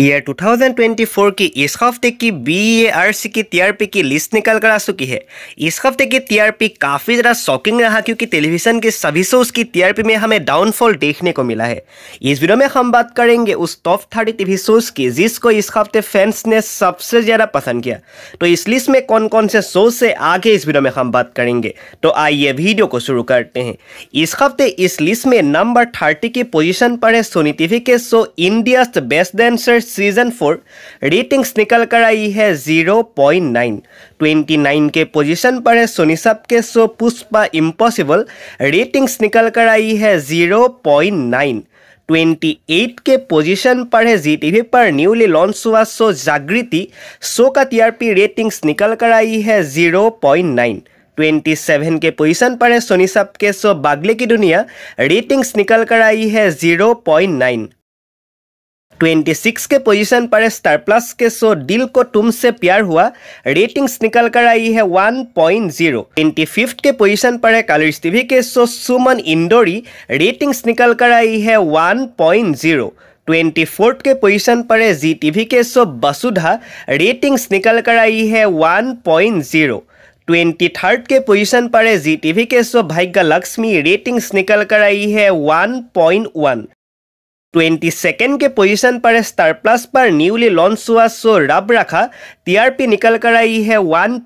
year 2024 की इस हफ्ते की बी e की टीआरपी की लिस्ट निकल कर आ चुकी है इस हफ्ते की टीआरपी काफ़ी ज़्यादा शॉकिंग रहा क्योंकि टेलीविज़न के सभी शोज़ की टीआरपी में हमें डाउनफॉल देखने को मिला है इस वीडियो में हम बात करेंगे उस टॉप थर्टी टीवी शोज़ की जिसको इस हफ्ते फैंस ने सबसे ज़्यादा पसंद किया तो इस लिस्ट में कौन कौन से शोज से आगे इस वीडियो में हम बात करेंगे तो आइए वीडियो को शुरू करते हैं इस हफ्ते इस लिस्ट में नंबर थर्टी की पोजिशन पर है सोनी टीवी के show India best dancers season four ratings निकल कर आई है जीरो ट्वेंटी नाइन के पोजीशन पर है सोनी सब के शो पुष्पा इम्पॉसिबल रेटिंग्स निकल कर आई है ट्वेंटी एट के पोजीशन पर है जी टीवी पर न्यूली लॉन्च हुआ शो जागृति शो का टीआरपी रेटिंग्स निकल कर आई है जीरो पॉइंट ट्वेंटी 27 के पोजीशन पर है सोनी सब के शो बागले की दुनिया रेटिंग्स निकल कर आई है 0.9 26 के पोजीशन पर है स्टार प्लस के शो दिल को तुमसे प्यार हुआ रेटिंग्स निकल कर आई है 1.0 फिफ्थ के पोजीशन पर है कलर्स टीवी के शो सुमन इंदोरी रेटिंग्स निकल कर आई है 1.0 ट्वेंटी फोर्थ के पोजीशन पर है जी टी वी के शो वसुधा रेटिंग्स निकल कर आई है 1.0 ट्वेंटी थर्ड के पोजीशन पर है जी टी वी के शो भाग्य लक्ष्मी रेटिंग्स निकल कर आई है 1.1 ट्वेंटी सेकेंड के पोजिशन पर स्टार प्लस पर न्यूली लॉन्च हुआ शो रब रखा टीआरपी निकल कर आई है वन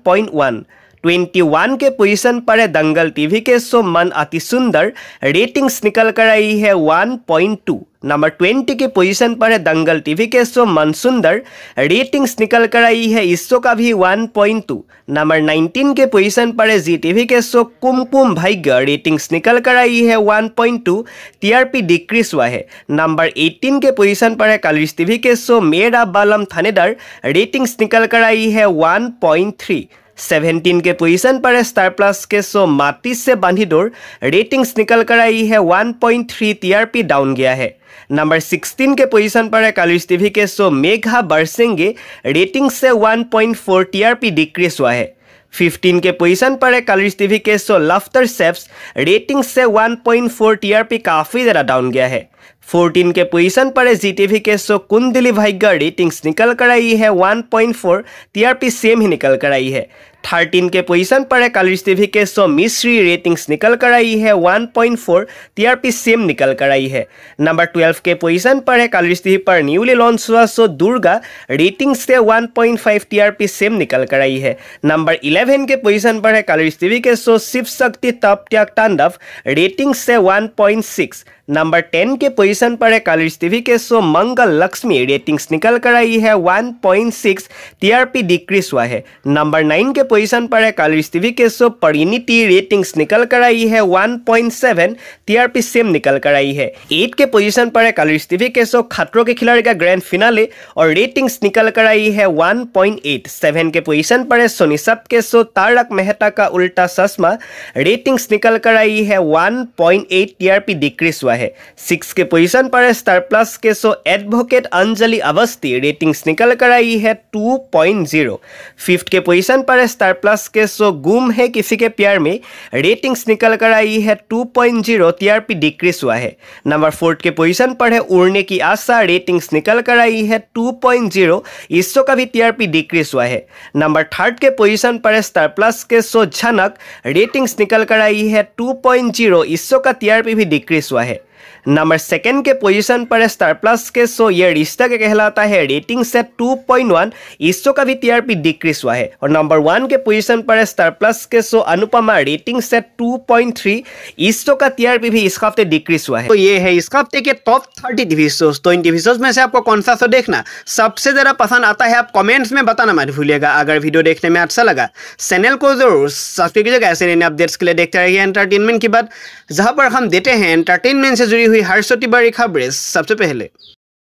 21 के पोजीशन पर है दंगल टीवी के शो मन अति सुंदर रेटिंग्स निकल कर आई है 1.2 नंबर 20 के पोजीशन पर है दंगल टीवी के शो मन सुंदर रेटिंग्स निकल कर आई है इस शो का भी 1.2 नंबर 19 के पोजीशन पर है जी टीवी के शो कुमकुम भाग्य रेटिंग्स निकल कर आई है 1.2 टीआरपी डिक्रीज हुआ है नंबर 18 के पोजीशन पर है कलिश टीवी के शो मेरा बालम थानेदार रेटिंग्स निकल कर आई है थ्री सेवेंटीन के पोजिशन पर है स्टार प्लस के सो मातीस से बांधीडोर रेटिंग्स निकल कर आई है one point R P down गया है नंबर सिक्सटीन के पोजिशन पर है कालिश टीवी के सो मेघा बरसेंगे रेटिंग से one point R P decrease हुआ है 15 के पोजीशन पर है टी टीवी के सो लफ्टर सेफ्स रेटिंग से 1.4 टीआरपी काफ़ी ज़्यादा डाउन गया है फोर्टीन के पोजिशन पर है वी के शो कुंदली भाग्य रेटिंग्स निकल कर आई है one point R TRP same ही निकल कर आई है थर्टीन के पोजिशन पर है टी के शो मिश्री रेटिंग्स निकल कर आई है one point R TRP same निकल कर आई है नंबर ट्वेल्व के पोजिशन पर है टी पर न्यूली लॉन्च हुआ शो दुर्गा रेटिंग्स से one point R TRP same निकल कर आई है नंबर इलेवन के पोजिशन पर है टी वी के शो शिव शक्ति तप त्याग तांडव रेटिंग्स से one point six number ten के पोजीशन पर है कलर्स टीवी के शो मंगल लक्ष्मी रेटिंग्स निकल कर आई है 1.6 टीआरपी डिक्रीज हुआ है नंबर नाइन के पोजीशन पर है कलर्स टीवी के शो परिणीति रेटिंग्स निकल कर आई है 1.7 टीआरपी सेम निकल कर आई है एट के पोजीशन पर है कलर्स टीवी के शो खतरों के खिलाड़ी का ग्रैंड फिनाले और रेटिंग्स निकल कर आई है एट सेवन के पोजिशन पर है सोनी सब के शो तारक मेहता का उल्टा चश्मा रेटिंग्स निकल कर आई है एट टीआरपी डिक्रीज हुआ है सिक्स के पोजीशन पर है स्टार प्लस के show advocate Anjali Awasthi ratings निकल कर आई है टू पॉइंट जीरो फिफ्थ के पोजीशन पर है स्टार प्लस के सो गुम है किसी के प्यार में रेटिंग्स निकल कर आई है two point zero TRP decrease हुआ है नंबर फोर्थ के पोजिशन पर है उड़ने की आशा रेटिंग्स निकल कर आई है टू पॉइंट जीरो इसो का भी टीआरपी डिक्रीज हुआ है नंबर थर्ड के पोजिशन पर है स्टार प्लस के सो झनक रेटिंग्स निकल कर आई है टू पॉइंट जीरो इसो का टीआरपी भी डिक्रीज हुआ है नंबर सेकंड के पोजीशन पर है स्टार प्लस के सो ये रिश्ता के कहलाता है रेटिंग से 2.1 इसो का भी टीआरपी डिक्रीज हुआ है और नंबर वन के पोजीशन पर है स्टार प्लस के सो अनुपमा रेटिंग से 2.3 इसो का टीआरपी भी इस हफ्ते डिक्रीज हुआ है तो ये है इस हफ्ते के टॉप थर्टी डिविजन तो इन डिविजन में से आपको कौन सा शो देखना सबसे ज़्यादा पसंद आता है आप कॉमेंट्स में बताना मत भूलिएगा अगर वीडियो देखने में अच्छा लगा चैनल को जरूर सब्सक्राइब कीजिएगा ऐसे अपडेट्स के लिए देखते रहिए एंटरटेनमेंट की बात जहां पर हम देते हैं एंटरटेनमेंट से জুৰি হুই হাৰ্ষতিবাৰ ৰেখা ব্ৰেছ সবচে পেহলে